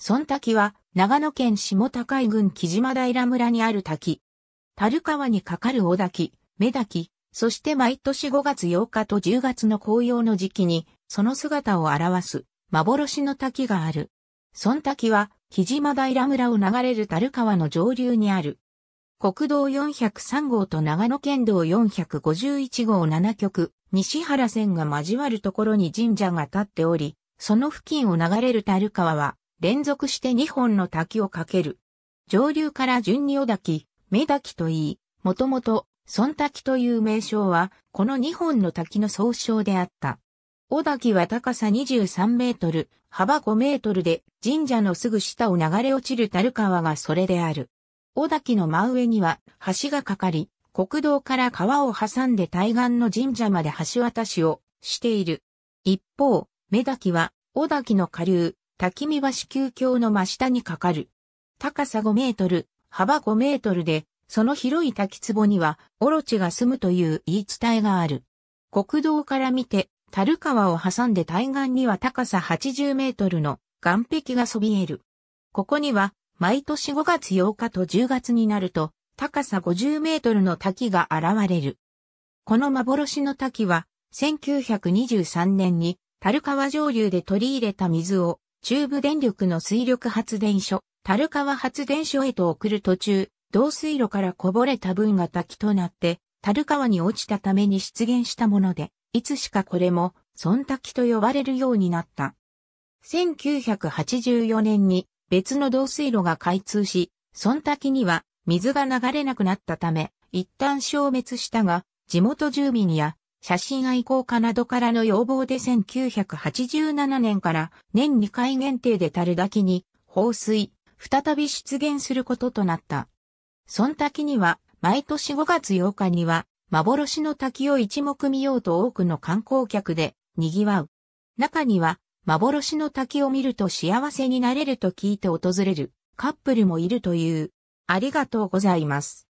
孫滝は、長野県下高井郡木島平村にある滝。樽川に架かる尾滝、目滝、そして毎年5月8日と10月の紅葉の時期に、その姿を表す、幻の滝がある。孫滝は、木島平村を流れる樽川の上流にある。国道403号と長野県道451号7局、西原線が交わるところに神社が建っており、その付近を流れる樽川は、連続して2本の滝をかける。上流から順に尾滝、目滝といい、もともと、孫滝という名称は、この2本の滝の総称であった。尾滝は高さ23メートル、幅5メートルで、神社のすぐ下を流れ落ちる樽川がそれである。尾滝の真上には橋がかかり、国道から川を挟んで対岸の神社まで橋渡しをしている。一方、目滝は、尾滝の下流、滝見橋急橋の真下にかかる。高さ5メートル、幅5メートルで、その広い滝壺には、オロチが住むという言い伝えがある。国道から見て、樽川を挟んで対岸には高さ80メートルの岩壁がそびえる。ここには、毎年5月8日と10月になると、高さ50メートルの滝が現れる。この幻の滝は、1923年に、樽川上流で取り入れた水を、中部電力の水力発電所、樽川発電所へと送る途中、導水路からこぼれた分が滝となって、樽川に落ちたために出現したもので、いつしかこれも、孫滝と呼ばれるようになった。1984年に別の導水路が開通し、孫滝には水が流れなくなったため、一旦消滅したが、地元住民や写真愛好家などからの要望で1987年から年2回限定で樽滝に放水、再び出現することとなった。その滝には毎年5月8日には幻の滝を一目見ようと多くの観光客で賑わう。中には幻の滝を見ると幸せになれると聞いて訪れるカップルもいるという。ありがとうございます。